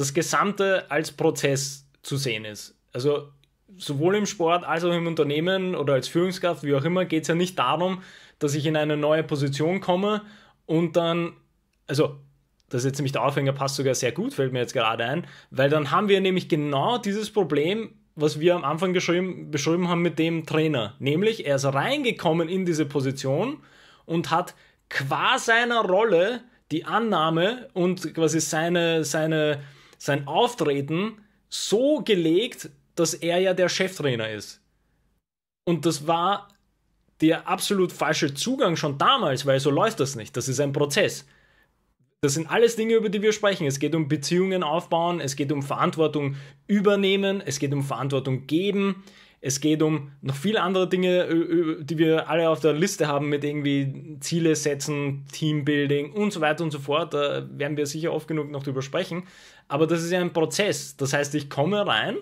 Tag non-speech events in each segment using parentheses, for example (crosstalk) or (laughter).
das Gesamte als Prozess zu sehen ist. Also sowohl im Sport als auch im Unternehmen oder als Führungskraft, wie auch immer, geht es ja nicht darum, dass ich in eine neue Position komme und dann, also das ist jetzt nämlich der Aufhänger, passt sogar sehr gut, fällt mir jetzt gerade ein, weil dann haben wir nämlich genau dieses Problem, was wir am Anfang beschrieben haben mit dem Trainer. Nämlich, er ist reingekommen in diese Position und hat qua seiner Rolle die Annahme und quasi seine, seine, sein Auftreten so gelegt, dass er ja der Cheftrainer ist. Und das war der absolut falsche Zugang schon damals, weil so läuft das nicht. Das ist ein Prozess. Das sind alles Dinge, über die wir sprechen. Es geht um Beziehungen aufbauen, es geht um Verantwortung übernehmen, es geht um Verantwortung geben, es geht um noch viele andere Dinge, die wir alle auf der Liste haben mit irgendwie Ziele setzen, Teambuilding und so weiter und so fort. Da werden wir sicher oft genug noch drüber sprechen. Aber das ist ja ein Prozess. Das heißt, ich komme rein,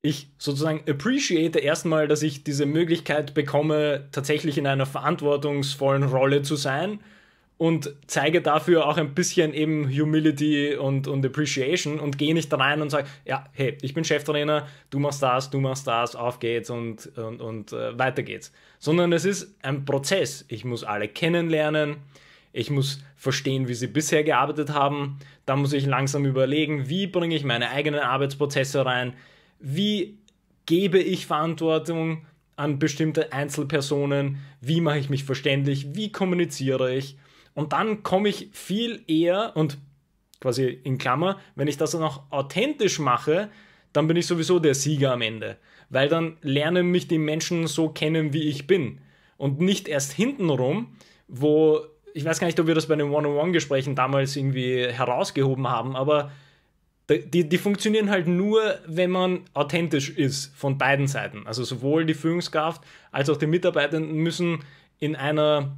ich sozusagen appreciate erstmal, dass ich diese Möglichkeit bekomme, tatsächlich in einer verantwortungsvollen Rolle zu sein und zeige dafür auch ein bisschen eben Humility und, und Appreciation und gehe nicht rein und sage, ja, hey, ich bin Cheftrainer, du machst das, du machst das, auf geht's und, und, und äh, weiter geht's. Sondern es ist ein Prozess. Ich muss alle kennenlernen, ich muss verstehen, wie sie bisher gearbeitet haben, da muss ich langsam überlegen, wie bringe ich meine eigenen Arbeitsprozesse rein, wie gebe ich Verantwortung an bestimmte Einzelpersonen, wie mache ich mich verständlich, wie kommuniziere ich und dann komme ich viel eher und quasi in Klammer, wenn ich das dann auch authentisch mache, dann bin ich sowieso der Sieger am Ende. Weil dann lernen mich die Menschen so kennen, wie ich bin. Und nicht erst hintenrum, wo, ich weiß gar nicht, ob wir das bei den One-on-One-Gesprächen damals irgendwie herausgehoben haben, aber die, die funktionieren halt nur, wenn man authentisch ist von beiden Seiten. Also sowohl die Führungskraft als auch die Mitarbeitenden müssen in einer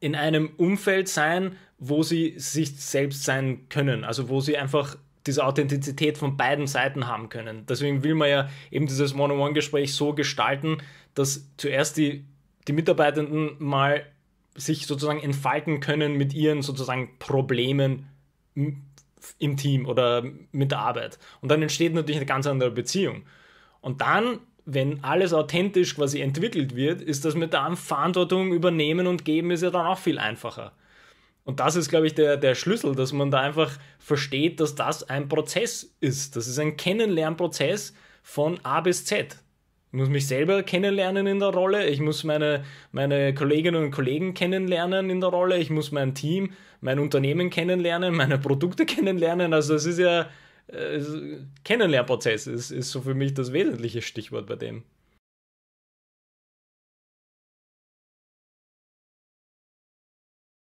in einem Umfeld sein, wo sie sich selbst sein können, also wo sie einfach diese Authentizität von beiden Seiten haben können. Deswegen will man ja eben dieses One-on-One-Gespräch so gestalten, dass zuerst die, die Mitarbeitenden mal sich sozusagen entfalten können mit ihren sozusagen Problemen im Team oder mit der Arbeit. Und dann entsteht natürlich eine ganz andere Beziehung. Und dann wenn alles authentisch quasi entwickelt wird, ist das mit der Verantwortung übernehmen und geben ist ja dann auch viel einfacher. Und das ist, glaube ich, der, der Schlüssel, dass man da einfach versteht, dass das ein Prozess ist. Das ist ein Kennenlernprozess von A bis Z. Ich muss mich selber kennenlernen in der Rolle, ich muss meine, meine Kolleginnen und Kollegen kennenlernen in der Rolle, ich muss mein Team, mein Unternehmen kennenlernen, meine Produkte (laughs) kennenlernen. Also es ist ja äh, Kennenlernprozess ist, ist so für mich das wesentliche Stichwort bei dem.